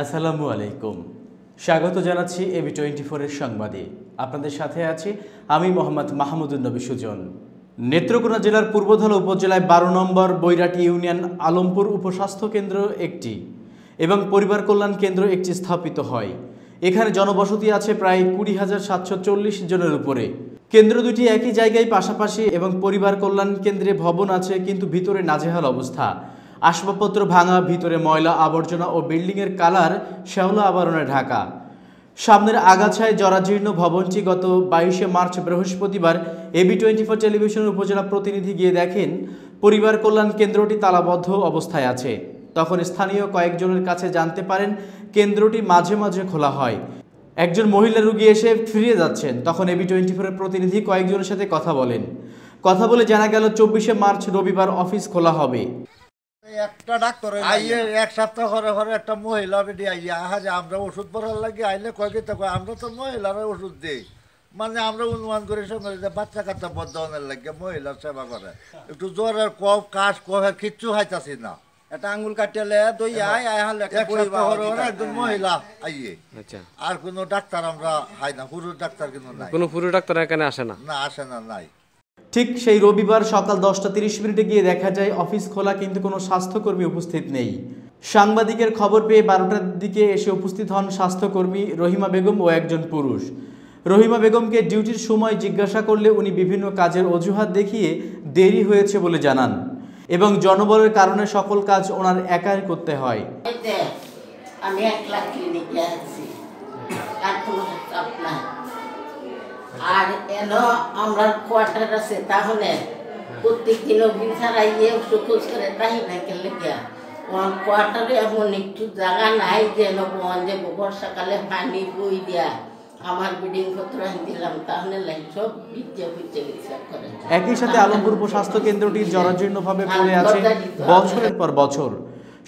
আসসালামু আলাইকুম স্বাগত জানাচ্ছি এবি টোয়েন্টি ফোরের সংবাদে আপনাদের সাথে আছি আমি মোহাম্মদ মাহমুদুল্নবী সুজন নেত্রকোনা জেলার পূর্বধলা উপজেলায় বারো নম্বর বৈরাটি ইউনিয়ন আলমপুর উপস্বাস্থ্য কেন্দ্র একটি এবং পরিবার কল্যাণ কেন্দ্র একটি স্থাপিত হয় এখানে জনবসতি আছে প্রায় কুড়ি হাজার সাতশো চল্লিশ জনের উপরে কেন্দ্র দুটি একই জায়গায় পাশাপাশি এবং পরিবার কল্যাণ কেন্দ্রে ভবন আছে কিন্তু ভিতরে নাজেহাল অবস্থা আসবাবপত্র ভাঙা ভিতরে ময়লা আবর্জনা ও বিল্ডিংয়ের কালার শ্যাওলা আবরণে ঢাকা সামনের আগাছায় জরাজীর্ণ ভবনটি গত বাইশে মার্চ বৃহস্পতিবার এবি টোয়েন্টি ফোর টেলিভিশনের উপজেলা প্রতিনিধি গিয়ে দেখেন পরিবার কল্যাণ কেন্দ্রটি তালাবদ্ধ অবস্থায় আছে তখন স্থানীয় কয়েকজনের কাছে জানতে পারেন কেন্দ্রটি মাঝে মাঝে খোলা হয় একজন মহিলা রুগী এসে ফিরিয়ে যাচ্ছেন তখন এবি টোয়েন্টি ফোরের প্রতিনিধি কয়েকজনের সাথে কথা বলেন কথা বলে জানা গেল চব্বিশে মার্চ রবিবার অফিস খোলা হবে একটা ডাক্তার আইয়ে এক সপ্তাহ ঘরে ঘরে একটা মহিলা বেটি আইয়া আহা যে আমরা ওষুধ পড়ার লাগে আইলে কয়েকে তো কয় আমরা তো মহিলারা ওষুধ দিই মানে আমরা অনুমান করি সঙ্গে যে বাচ্চা কাচ্চা বদনের লাগে মহিলার সেবা করে একটু জ্বরের কফ কাশ কফের কিচ্ছু খাইতাছি না একটা আঙ্গুল কাটিয়ালে দই আয় আয় হালে একজন মহিলা আইয়ে আচ্ছা। আর কোনো ডাক্তার আমরা হাই না পুরুষ ডাক্তার কিন্তু নাই কোনো পুরুষ ডাক্তার এখানে আসে না না আসে না নাই ঠিক সেই রবিবার সকাল দশটা তিরিশ মিনিটে গিয়ে দেখা যায় অফিস খোলা কিন্তু কোনো স্বাস্থ্যকর্মী উপস্থিত নেই সাংবাদিকের খবর পেয়ে বারোটার দিকে এসে উপস্থিত হন স্বাস্থ্যকর্মী রহিমা বেগম ও একজন পুরুষ রহিমা বেগমকে ডিউটির সময় জিজ্ঞাসা করলে উনি বিভিন্ন কাজের অজুহাত দেখিয়ে দেরি হয়েছে বলে জানান এবং জনবলের কারণে সকল কাজ ওনার একাই করতে হয় আমি একলা ক্লিনিকে আছি আর কোনো আর এন আমরা কোয়ার্টার আছে তাহলে প্রত্যেক দিন অভিন ছাড়া ইয়ে সুখোজ করে তাই না কেলে গিয়া কোয়ার্টারে এমন একটু জায়গা নাই যে নবন যে বর্ষাকালে পানি বই দেয়া আমার বিল্ডিং পত্র দিলাম তাহলে সব একই সাথে আলমপুর উপস্বাস্থ্য কেন্দ্রটি জরাজীর্ণভাবে পড়ে আছে বছরের পর বছর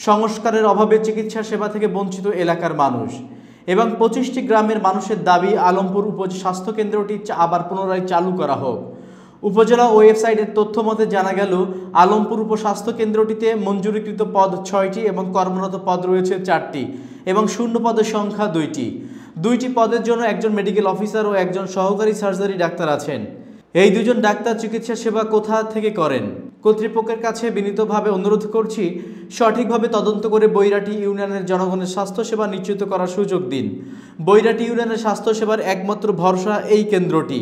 সংস্কারের অভাবে চিকিৎসা সেবা থেকে বঞ্চিত এলাকার মানুষ এবং পঁচিশটি গ্রামের মানুষের দাবি আলমপুর উপ স্বাস্থ্য কেন্দ্রটি আবার পুনরায় চালু করা হোক উপজেলা ওয়েবসাইটের তথ্য মতে জানা গেল আলমপুর উপস্বাস্থ্য কেন্দ্রটিতে মঞ্জুরিকৃত পদ ছয়টি এবং কর্মরত পদ রয়েছে চারটি এবং শূন্য পদের সংখ্যা দুইটি দুইটি পদের জন্য একজন মেডিকেল অফিসার ও একজন সহকারী সার্জারি ডাক্তার আছেন এই দুজন ডাক্তার চিকিৎসা সেবা কোথা থেকে করেন কর্তৃপক্ষের কাছে বিনীতভাবে অনুরোধ করছি সঠিকভাবে তদন্ত করে বৈরাটি ইউনিয়নের জনগণের স্বাস্থ্যসেবা নিশ্চিত করার সুযোগ দিন বৈরাটি ইউনিয়নের স্বাস্থ্যসেবার একমাত্র ভরসা এই কেন্দ্রটি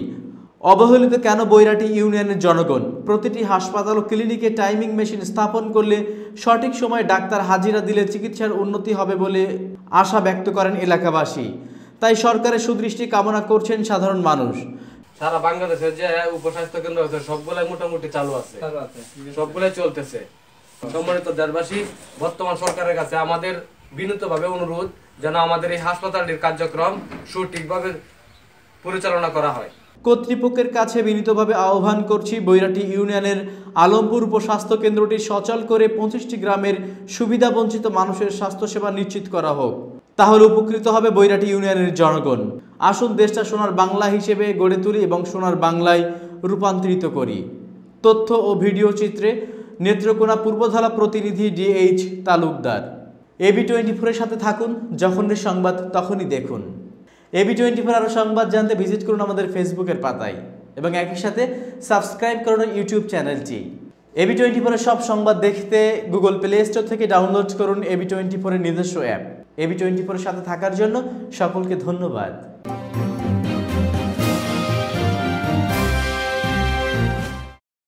অবহেলিত কেন বৈরাটি ইউনিয়নের জনগণ প্রতিটি হাসপাতাল ও ক্লিনিকে টাইমিং মেশিন স্থাপন করলে সঠিক সময়ে ডাক্তার হাজিরা দিলে চিকিৎসার উন্নতি হবে বলে আশা ব্যক্ত করেন এলাকাবাসী তাই সরকারের সুদৃষ্টি কামনা করছেন সাধারণ মানুষ সারা বাংলাদেশের যে উপস্বাস্থ্য কেন্দ্র আছে সবগুলাই মোটামুটি চালু আছে সবগুলাই চলতেছে সম্মানিত দেশবাসী বর্তমান সরকারের কাছে আমাদের বিনীতভাবে অনুরোধ যেন আমাদের এই হাসপাতালটির কার্যক্রম সঠিকভাবে পরিচালনা করা হয় কর্তৃপক্ষের কাছে বিনীতভাবে আহ্বান করছি বৈরাটি ইউনিয়নের আলমপুর উপস্বাস্থ্য কেন্দ্রটি সচল করে পঁচিশটি গ্রামের সুবিধাবঞ্চিত মানুষের স্বাস্থ্যসেবা নিশ্চিত করা হোক তাহলে উপকৃত হবে বৈরাটি ইউনিয়নের জনগণ আসুন দেশটা সোনার বাংলা হিসেবে গড়ে তুলি এবং সোনার বাংলায় রূপান্তরিত করি তথ্য ও ভিডিও চিত্রে নেত্রকোনা পূর্বধারা প্রতিনিধি ডিএইচ তালুকদার এবি টোয়েন্টি ফোরের সাথে থাকুন যখন সংবাদ তখনই দেখুন এবি টোয়েন্টি ফোর আরও সংবাদ জানতে ভিজিট করুন আমাদের ফেসবুকের পাতায় এবং একই সাথে সাবস্ক্রাইব করুন ইউটিউব চ্যানেলটি এবি টোয়েন্টি ফোরের সব সংবাদ দেখতে গুগল প্লে স্টোর থেকে ডাউনলোড করুন এবি টোয়েন্টি ফোরের নিজস্ব অ্যাপ এবি টোয়েন্টি ফোরের সাথে থাকার জন্য সকলকে ধন্যবাদ